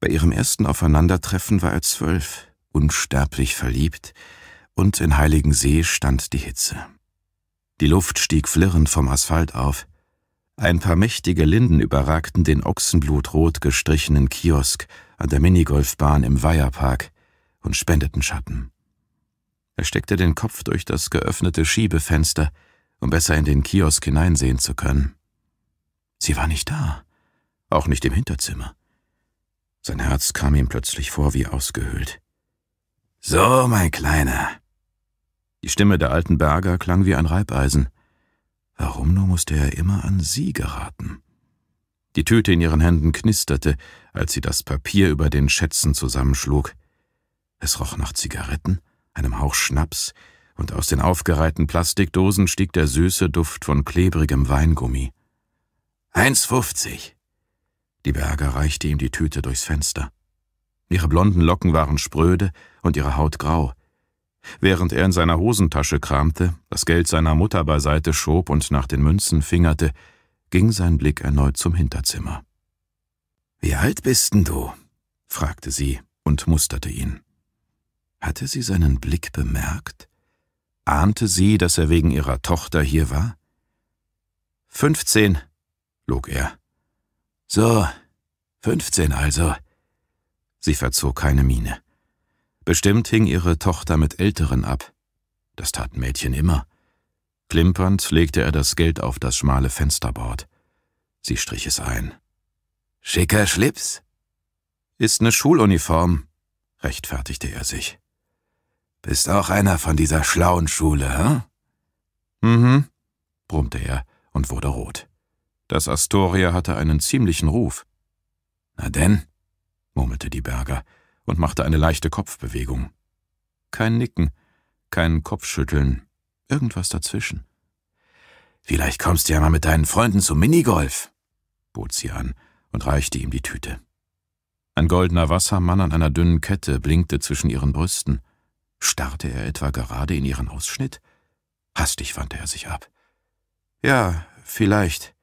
Bei ihrem ersten Aufeinandertreffen war er zwölf, unsterblich verliebt, und in Heiligensee stand die Hitze. Die Luft stieg flirrend vom Asphalt auf. Ein paar mächtige Linden überragten den ochsenblutrot gestrichenen Kiosk an der Minigolfbahn im Weiherpark und spendeten Schatten. Er steckte den Kopf durch das geöffnete Schiebefenster, um besser in den Kiosk hineinsehen zu können. Sie war nicht da, auch nicht im Hinterzimmer. Sein Herz kam ihm plötzlich vor wie ausgehöhlt. »So, mein Kleiner!« Die Stimme der alten Berger klang wie ein Reibeisen. Warum nur musste er immer an sie geraten? Die Tüte in ihren Händen knisterte, als sie das Papier über den Schätzen zusammenschlug. Es roch nach Zigaretten, einem Hauch Schnaps, und aus den aufgereihten Plastikdosen stieg der süße Duft von klebrigem Weingummi. 1,50, die Berger reichte ihm die Tüte durchs Fenster. Ihre blonden Locken waren spröde und ihre Haut grau. Während er in seiner Hosentasche kramte, das Geld seiner Mutter beiseite schob und nach den Münzen fingerte, ging sein Blick erneut zum Hinterzimmer. »Wie alt bist denn du?« fragte sie und musterte ihn. Hatte sie seinen Blick bemerkt? Ahnte sie, dass er wegen ihrer Tochter hier war? »Fünfzehn«, log er. So, fünfzehn also. Sie verzog keine Miene. Bestimmt hing ihre Tochter mit Älteren ab. Das taten Mädchen immer. Klimpernd legte er das Geld auf das schmale Fensterbord. Sie strich es ein. Schicker Schlips? Ist ne Schuluniform, rechtfertigte er sich. Bist auch einer von dieser schlauen Schule, hm? Mhm, brummte er und wurde rot. Das Astoria hatte einen ziemlichen Ruf. Na denn, murmelte die Berger und machte eine leichte Kopfbewegung. Kein Nicken, kein Kopfschütteln, irgendwas dazwischen. Vielleicht kommst du ja mal mit deinen Freunden zum Minigolf, bot sie an und reichte ihm die Tüte. Ein goldener Wassermann an einer dünnen Kette blinkte zwischen ihren Brüsten. Starrte er etwa gerade in ihren Ausschnitt? Hastig wandte er sich ab. Ja, vielleicht,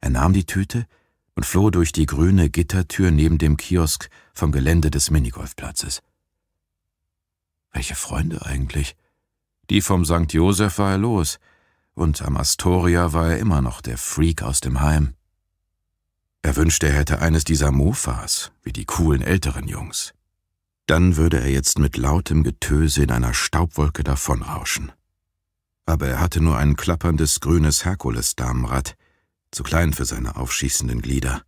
er nahm die Tüte und floh durch die grüne Gittertür neben dem Kiosk vom Gelände des Minigolfplatzes. Welche Freunde eigentlich? Die vom St. Josef war er los, und am Astoria war er immer noch der Freak aus dem Heim. Er wünschte, er hätte eines dieser Mofas, wie die coolen älteren Jungs. Dann würde er jetzt mit lautem Getöse in einer Staubwolke davonrauschen. Aber er hatte nur ein klapperndes grünes Herkulesdamenrad, zu klein für seine aufschießenden Glieder.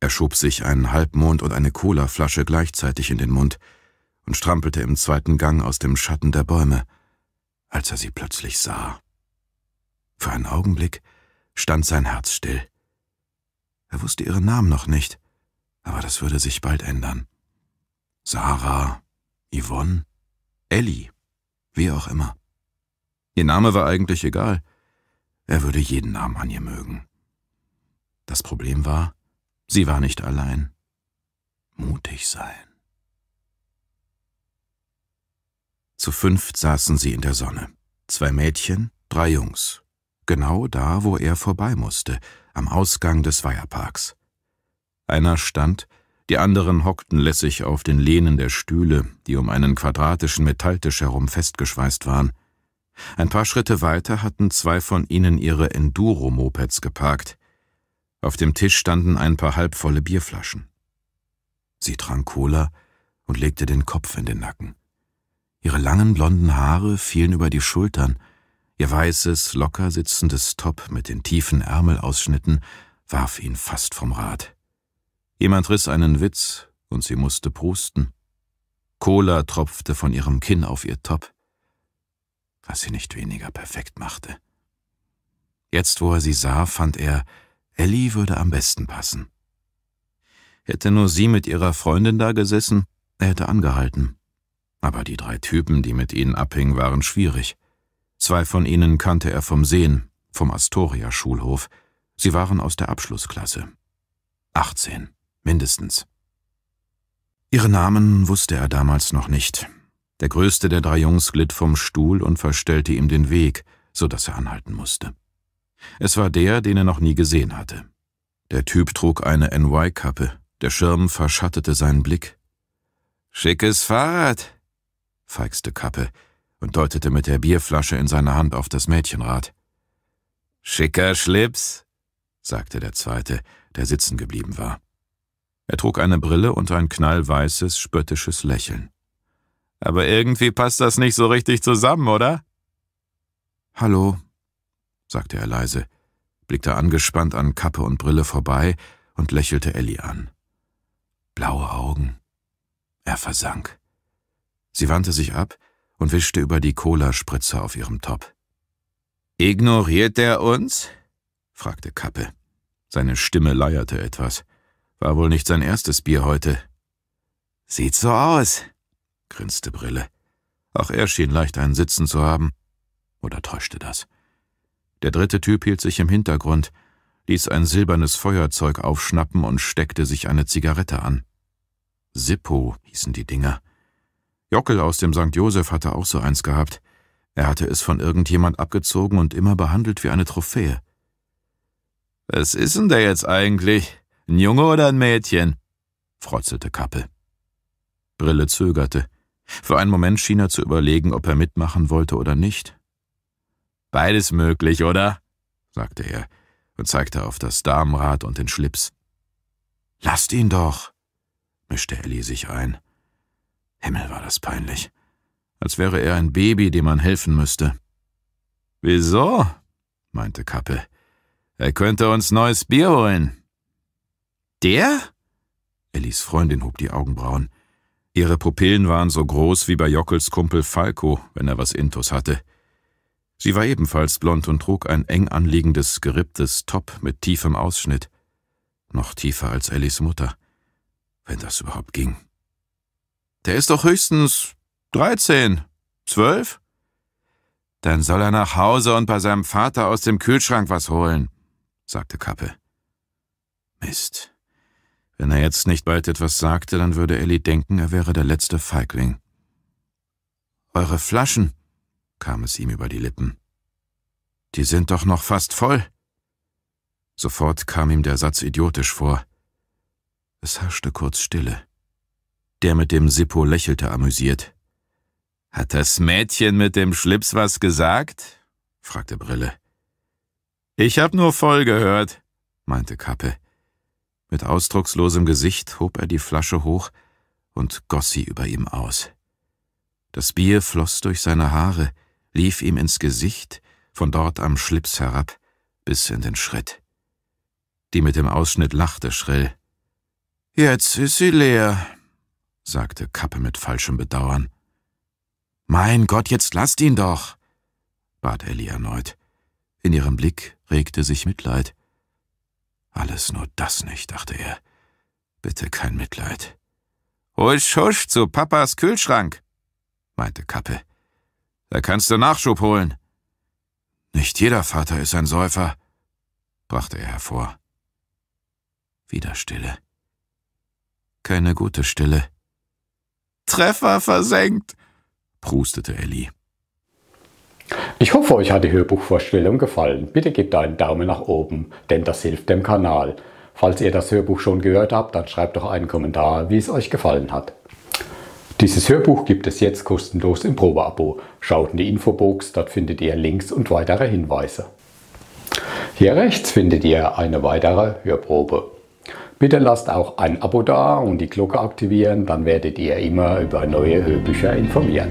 Er schob sich einen Halbmond und eine Colaflasche gleichzeitig in den Mund und strampelte im zweiten Gang aus dem Schatten der Bäume, als er sie plötzlich sah. Für einen Augenblick stand sein Herz still. Er wusste ihren Namen noch nicht, aber das würde sich bald ändern. Sarah, Yvonne, Ellie, wie auch immer. Ihr Name war eigentlich egal – er würde jeden Namen an ihr mögen. Das Problem war, sie war nicht allein. Mutig sein. Zu fünft saßen sie in der Sonne. Zwei Mädchen, drei Jungs. Genau da, wo er vorbei musste, am Ausgang des Weiherparks. Einer stand, die anderen hockten lässig auf den Lehnen der Stühle, die um einen quadratischen Metalltisch herum festgeschweißt waren. Ein paar Schritte weiter hatten zwei von ihnen ihre Enduro-Mopeds geparkt. Auf dem Tisch standen ein paar halbvolle Bierflaschen. Sie trank Cola und legte den Kopf in den Nacken. Ihre langen blonden Haare fielen über die Schultern, ihr weißes, locker sitzendes Top mit den tiefen Ärmelausschnitten warf ihn fast vom Rad. Jemand riss einen Witz und sie musste prusten. Cola tropfte von ihrem Kinn auf ihr Top was sie nicht weniger perfekt machte. Jetzt, wo er sie sah, fand er, Ellie würde am besten passen. Hätte nur sie mit ihrer Freundin da gesessen, er hätte angehalten. Aber die drei Typen, die mit ihnen abhingen, waren schwierig. Zwei von ihnen kannte er vom Sehen, vom Astoria-Schulhof. Sie waren aus der Abschlussklasse. 18, mindestens. Ihre Namen wusste er damals noch nicht. Der größte der drei Jungs glitt vom Stuhl und verstellte ihm den Weg, so dass er anhalten musste. Es war der, den er noch nie gesehen hatte. Der Typ trug eine NY-Kappe, der Schirm verschattete seinen Blick. »Schickes Fahrrad«, feixte Kappe und deutete mit der Bierflasche in seiner Hand auf das Mädchenrad. »Schicker Schlips«, sagte der Zweite, der sitzen geblieben war. Er trug eine Brille und ein knallweißes, spöttisches Lächeln. Aber irgendwie passt das nicht so richtig zusammen, oder? Hallo, sagte er leise, blickte angespannt an Kappe und Brille vorbei und lächelte Ellie an. Blaue Augen. Er versank. Sie wandte sich ab und wischte über die Cola-Spritze auf ihrem Top. Ignoriert er uns? fragte Kappe. Seine Stimme leierte etwas. War wohl nicht sein erstes Bier heute. Sieht so aus, grinste Brille. Auch er schien leicht einen Sitzen zu haben. Oder täuschte das? Der dritte Typ hielt sich im Hintergrund, ließ ein silbernes Feuerzeug aufschnappen und steckte sich eine Zigarette an. Sippo hießen die Dinger. Jockel aus dem St. Josef hatte auch so eins gehabt. Er hatte es von irgendjemand abgezogen und immer behandelt wie eine Trophäe. Was ist denn der jetzt eigentlich? Ein Junge oder ein Mädchen? frotzelte Kappel. Brille zögerte. Für einen Moment schien er zu überlegen, ob er mitmachen wollte oder nicht. Beides möglich, oder? sagte er und zeigte auf das Damenrad und den Schlips. Lasst ihn doch, mischte Ellie sich ein. Himmel war das peinlich, als wäre er ein Baby, dem man helfen müsste. Wieso? meinte Kappe. Er könnte uns neues Bier holen. Der? Ellis Freundin hob die Augenbrauen. Ihre Pupillen waren so groß wie bei Jockels Kumpel Falco, wenn er was Intus hatte. Sie war ebenfalls blond und trug ein eng anliegendes, geripptes Top mit tiefem Ausschnitt. Noch tiefer als Ellis Mutter. Wenn das überhaupt ging. Der ist doch höchstens dreizehn, zwölf? Dann soll er nach Hause und bei seinem Vater aus dem Kühlschrank was holen, sagte Kappe. Mist. Wenn er jetzt nicht bald etwas sagte, dann würde Ellie denken, er wäre der letzte Feigling. Eure Flaschen, kam es ihm über die Lippen. Die sind doch noch fast voll. Sofort kam ihm der Satz idiotisch vor. Es herrschte kurz Stille. Der mit dem Sippo lächelte amüsiert. Hat das Mädchen mit dem Schlips was gesagt? fragte Brille. Ich hab nur voll gehört, meinte Kappe. Mit ausdruckslosem Gesicht hob er die Flasche hoch und goss sie über ihm aus. Das Bier floss durch seine Haare, lief ihm ins Gesicht, von dort am Schlips herab, bis in den Schritt. Die mit dem Ausschnitt lachte schrill. Jetzt ist sie leer, sagte Kappe mit falschem Bedauern. Mein Gott, jetzt lasst ihn doch, bat Ellie erneut. In ihrem Blick regte sich Mitleid. Alles nur das nicht, dachte er. Bitte kein Mitleid. Husch, husch zu Papas Kühlschrank, meinte Kappe. Da kannst du Nachschub holen. Nicht jeder Vater ist ein Säufer, brachte er hervor. Wieder Stille. Keine gute Stille. Treffer versenkt, prustete Ellie. Ich hoffe, euch hat die Hörbuchvorstellung gefallen. Bitte gebt einen Daumen nach oben, denn das hilft dem Kanal. Falls ihr das Hörbuch schon gehört habt, dann schreibt doch einen Kommentar, wie es euch gefallen hat. Dieses Hörbuch gibt es jetzt kostenlos im Probeabo. Schaut in die Infobox, dort findet ihr Links und weitere Hinweise. Hier rechts findet ihr eine weitere Hörprobe. Bitte lasst auch ein Abo da und die Glocke aktivieren, dann werdet ihr immer über neue Hörbücher informiert.